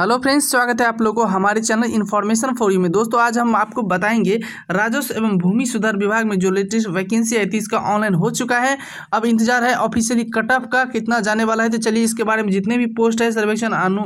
hello friends स्वागत है आप लोगों को हमारे चैनल इन्फॉर्मेशन फॉर यू में दोस्तों आज हम आपको बताएंगे राजस्व एवं भूमि सुधार विभाग में जो लेटेस्ट वैकेंसी आई थी इसका ऑनलाइन हो चुका है अब इंतजार है ऑफिशियली कट ऑफ का कितना जाने वाला है तो चलिए इसके बारे में जितने भी पोस्ट है सर्वेक्षण अनु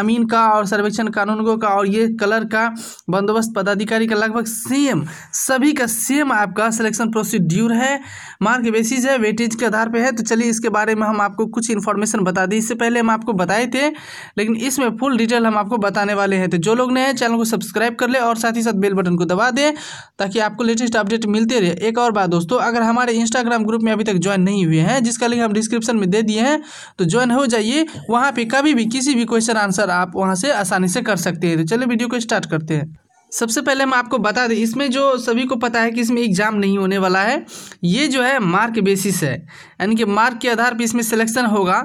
अमीन का और सर्वेक्षण कानूनगो का और ये कलर का बंदोबस्त पदाधिकारी का लगभग सेम सभी का सेम आपका सिलेक्शन प्रोसीड्यूर है मार्क बेसिस है वेटेज के आधार पर है तो चलिए इसके बारे में हम आपको कुछ इन्फॉर्मेशन बता दें इससे पहले हम आपको बताए थे लेकिन इसमें फुल डिटेल हम आपको बताने वाले हैं तो जो लोग नए हैं चैनल को सब्सक्राइब कर ले और साथ ही साथ बेल बटन को दबा दें ताकि आपको लेटेस्ट अपडेट मिलते रहे एक और बात दोस्तों अगर हमारे इंस्टाग्राम ग्रुप में अभी तक ज्वाइन नहीं हुए हैं जिसका लिंक हम डिस्क्रिप्शन में दे दिए हैं तो ज्वाइन हो जाइए वहाँ पर कभी भी किसी भी क्वेश्चन आंसर आप वहाँ से आसानी से कर सकते हैं तो चलिए वीडियो को स्टार्ट करते हैं सबसे पहले मैं आपको बता दें इसमें जो सभी को पता है कि इसमें एग्ज़ाम नहीं होने वाला है ये जो है मार्क बेसिस है यानी कि मार्क के आधार पर इसमें सिलेक्शन होगा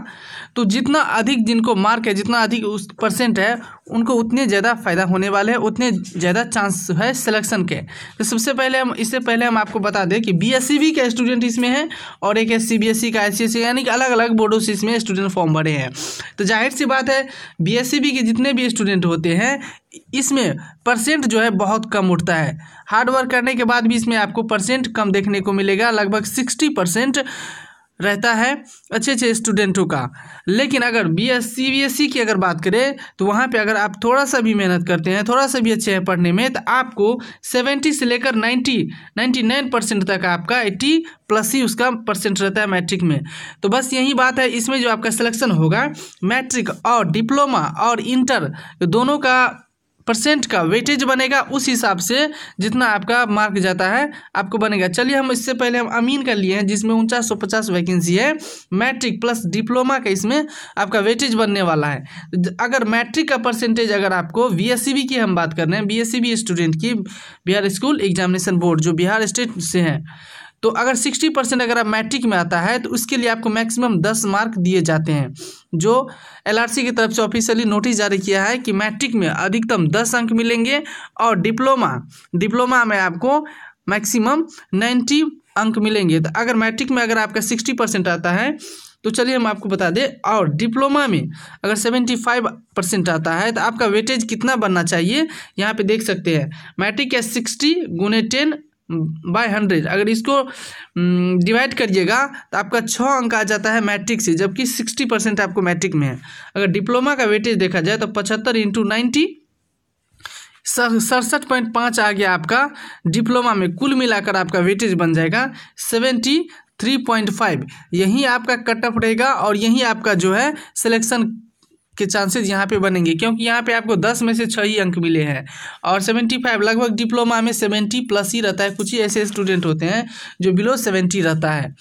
तो जितना अधिक जिनको मार्क है जितना अधिक उस परसेंट है उनको उतने ज़्यादा फ़ायदा होने वाले हैं उतने ज़्यादा चांस है सिलेक्शन के तो सबसे पहले हम इससे पहले हम आपको बता दें कि बी एस सी भी के स्टूडेंट इसमें हैं और एक है सी बी एस सी का आई सी एस सी यानी कि अलग अलग बोर्डों से इसमें स्टूडेंट फॉर्म भरे हैं तो जाहिर सी बात है बी एस सी भी के जितने भी स्टूडेंट होते हैं इसमें परसेंट जो है बहुत कम उठता है हार्डवर्क करने के बाद भी इसमें आपको परसेंट कम देखने को मिलेगा लगभग सिक्सटी परसेंट रहता है अच्छे अच्छे स्टूडेंटों का लेकिन अगर B S C B S C की अगर बात करें तो वहाँ पे अगर आप थोड़ा सा भी मेहनत करते हैं थोड़ा सा भी अच्छे हैं पढ़ने में तो आपको सेवेंटी से लेकर नाइन्टी नाइन्टी नाइन परसेंट तक आपका एट्टी प्लस ही उसका परसेंट रहता है मैट्रिक में तो बस यही बात है इसमें जो आपका सिलेक्शन होगा मैट्रिक और डिप्लोमा और इंटर तो दोनों का परसेंट का वेटेज बनेगा उस हिसाब से जितना आपका मार्क जाता है आपको बनेगा चलिए हम इससे पहले हम अमीन का लिए हैं जिसमें उनचास सौ पचास वैकेंसी है मैट्रिक प्लस डिप्लोमा का इसमें आपका वेटेज बनने वाला है अगर मैट्रिक का परसेंटेज अगर आपको बी एस की हम बात कर रहे हैं बी एस स्टूडेंट की बिहार स्कूल एग्जामिनेशन बोर्ड जो बिहार स्टेट से हैं तो अगर सिक्सटी परसेंट अगर आप मैट्रिक में आता है तो उसके लिए आपको मैक्सिमम दस मार्क दिए जाते हैं जो एल की तरफ से ऑफिशियली नोटिस जारी किया है कि मैट्रिक में अधिकतम दस अंक मिलेंगे और डिप्लोमा डिप्लोमा में आपको मैक्सिमम नाइन्टी अंक मिलेंगे तो अगर मैट्रिक में अगर आपका सिक्सटी परसेंट आता है तो चलिए हम आपको बता दें और डिप्लोमा में अगर सेवेंटी फाइव परसेंट आता है तो आपका वेटेज कितना बनना चाहिए यहाँ पे देख सकते हैं मैट्रिक का सिक्सटी गुने टेन बाय हंड्रेड अगर इसको डिवाइड हम्म, करिएगा तो आपका छः अंक आ जाता है मैट्रिक से जबकि सिक्सटी परसेंट आपको मैट्रिक में है अगर डिप्लोमा का वेटेज देखा जाए तो पचहत्तर इंटू नाइन्टी सड़सठ पॉइंट पाँच आ गया आपका डिप्लोमा में कुल मिलाकर आपका वेटेज बन जाएगा सेवेंटी थ्री पॉइंट फाइव यही आपका कट ऑफ रहेगा और यही आपका जो है सिलेक्शन के चांसेस यहाँ पे बनेंगे क्योंकि यहाँ पे आपको दस में से छः ही अंक मिले हैं और सेवेंटी फाइव लगभग डिप्लोमा में सेवेंटी प्लस ही रहता है कुछ ही ऐसे स्टूडेंट होते हैं जो बिलो सेवेंटी रहता है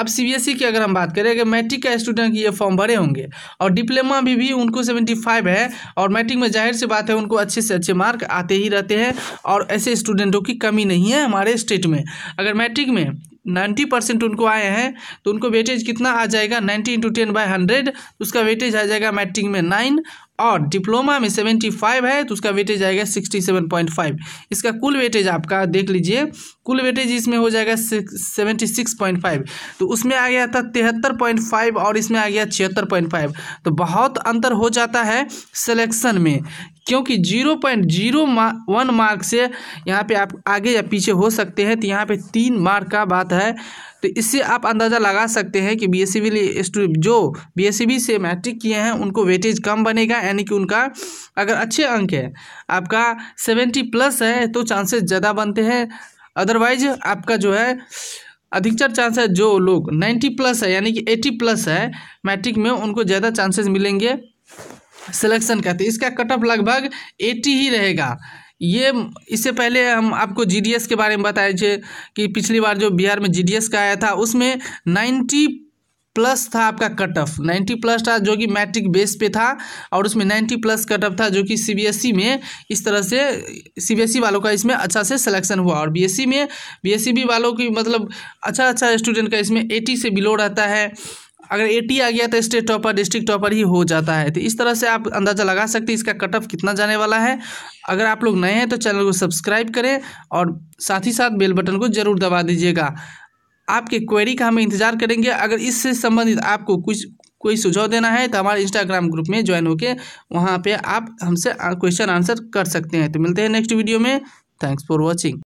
अब सी बी एस ई की अगर हम बात करें अगर मैट्रिक का स्टूडेंट ये फॉर्म भरे होंगे और डिप्लोमा भी भी उनको सेवेंटी फाइव है और मैट्रिक में जाहिर सी बात है उनको अच्छे से अच्छे मार्क आते ही रहते हैं और ऐसे स्टूडेंटों की कमी नहीं है हमारे स्टेट में अगर मैट्रिक में नाइन्टी परसेंट उनको आए हैं तो उनको वेटेज कितना आ जाएगा ninety into ten by hundred उसका वेटेज आ जाएगा मैट्रिक में नाइन और डिप्लोमा में सेवेंटी फाइव है तो उसका वेटेज आएगा सिक्सटी सेवन पॉइंट फाइव इसका कुल वेटेज आपका देख लीजिए कुल वेटेज इसमें हो जाएगा सेवेंटी सिक्स पॉइंट फाइव तो उसमें आ गया था तिहत्तर पॉइंट फाइव और इसमें आ गया छिहत्तर पॉइंट फाइव तो बहुत अंतर हो जाता है सिलेक्शन में क्योंकि zero point zero one mark से यहाँ पे आप आगे या पीछे हो सकते हैं तो यहाँ पे तीन मार्क का बात है तो इससे आप अंदाज़ा लगा सकते हैं कि बी एस जो बी एस से मैट्रिक किए हैं उनको वेटेज कम बनेगा यानी कि उनका अगर अच्छे अंक है आपका सेवेंटी प्लस है तो चांसेस ज़्यादा बनते हैं अदरवाइज आपका जो है अधिकतर चांस है जो लोग 90 प्लस है यानी कि 80 प्लस है मैट्रिक में उनको ज़्यादा चांसेस मिलेंगे सिलेक्शन कहते हैं इसका कट ऑफ लगभग एटी ही रहेगा ये इससे पहले हम आपको जीडीएस के बारे में बताए थे कि पिछली बार जो बिहार में जीडीएस का आया था उसमें नाइन्टी प्लस था आपका कट ऑफ नाइन्टी प्लस था जो कि मैट्रिक बेस पे था और उसमें नाइन्टी प्लस कट ऑफ था जो कि सीबीएसई e में इस तरह से सीबीएसई e वालों का इसमें अच्छा से सिलेक्शन हुआ और बीएसई e में बीएसई भी वालों की मतलब अच्छा अच्छा स्टूडेंट का इसमें एटी से बिलो रहता है अगर एटी आ गया तो स्टेट टॉपर डिस्ट्रिक्ट टॉपर ही हो जाता है तो इस तरह से आप अंदाज़ा लगा सकते हैं इसका कट ऑफ कितना जाने वाला है अगर आप लोग नए हैं तो चैनल को सब्सक्राइब करें और साथ ही साथ बेल बटन को ज़रूर दबा दीजिएगा आपके क्वेरी का हम इंतज़ार करेंगे अगर इससे संबंधित आपको कुछ कोई सुझाव देना है तो हमारे इंस्टाग्राम ग्रुप में ज्वाइन होकर वहाँ पे आप हमसे क्वेश्चन आंसर कर सकते हैं तो मिलते हैं नेक्स्ट वीडियो में थैंक्स फॉर वॉचिंग